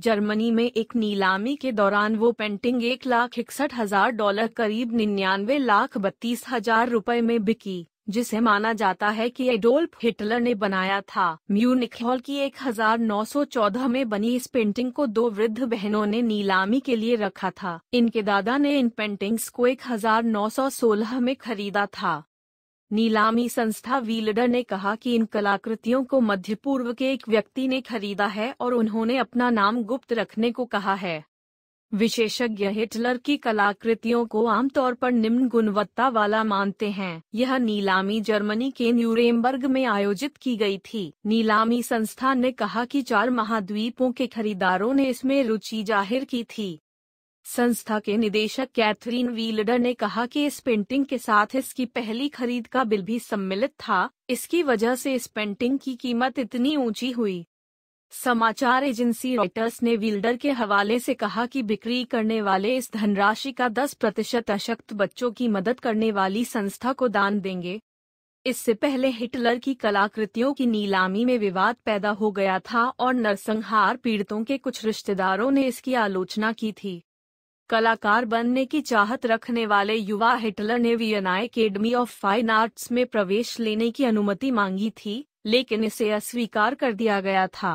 Germany में एक नीलामी के दौरान वो पेंटिंग एक लाख इकसठ हजार डॉलर करीब निन्यानवे लाख बत्तीस हजार रूपए में बिकी जिसे माना जाता है कि एडोल्फ हिटलर ने बनाया था म्यूनिक हॉल की 1914 में बनी इस पेंटिंग को दो वृद्ध बहनों ने नीलामी के लिए रखा था इनके दादा ने इन पेंटिंग्स को 1916 में खरीदा था नीलामी संस्था वीलडर ने कहा कि इन कलाकृतियों को मध्य पूर्व के एक व्यक्ति ने खरीदा है और उन्होंने अपना नाम गुप्त रखने को कहा है विशेषज्ञ हिटलर की कलाकृतियों को आमतौर पर निम्न गुणवत्ता वाला मानते हैं यह नीलामी जर्मनी के न्यूरेमबर्ग में आयोजित की गई थी नीलामी संस्था ने कहा कि चार महाद्वीपों के खरीदारों ने इसमें रुचि जाहिर की थी संस्था के निदेशक कैथरीन वीलडर ने कहा कि इस पेंटिंग के साथ इसकी पहली खरीद का बिल भी सम्मिलित था इसकी वजह से इस पेंटिंग की कीमत इतनी ऊंची हुई समाचार एजेंसी रॉयटर्स ने वील्डर के हवाले से कहा कि बिक्री करने वाले इस धनराशि का 10 प्रतिशत अशक्त बच्चों की मदद करने वाली संस्था को दान देंगे इससे पहले हिटलर की कलाकृतियों की नीलामी में विवाद पैदा हो गया था और नरसंहार पीड़ितों के कुछ रिश्तेदारों ने इसकी आलोचना की थी कलाकार बनने की चाहत रखने वाले युवा हिटलर ने Vienna academy of fine arts में प्रवेश लेने की अनुमति मांगी थी लेकिन इसे अस्वीकार कर दिया गया था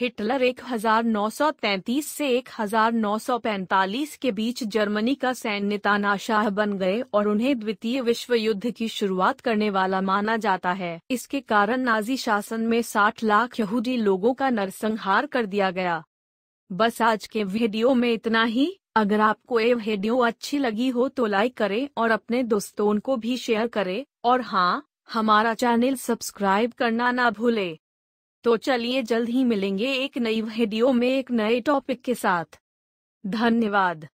हिटलर 1933 से 1945 के बीच जर्मनी का सैन्य तानाशाह बन गए और उन्हें द्वितीय विश्व युद्ध की शुरुआत करने वाला माना जाता है इसके कारण नाजी शासन में 60 लाख यहूदी लोगों का नरसंहार कर दिया गया बस आज के वीडियो में इतना ही अगर आपको ये वीडियो अच्छी लगी हो तो लाइक करें और अपने दोस्तों को भी शेयर करें और हाँ हमारा चैनल सब्सक्राइब करना ना भूले तो चलिए जल्द ही मिलेंगे एक नई वीडियो में एक नए टॉपिक के साथ धन्यवाद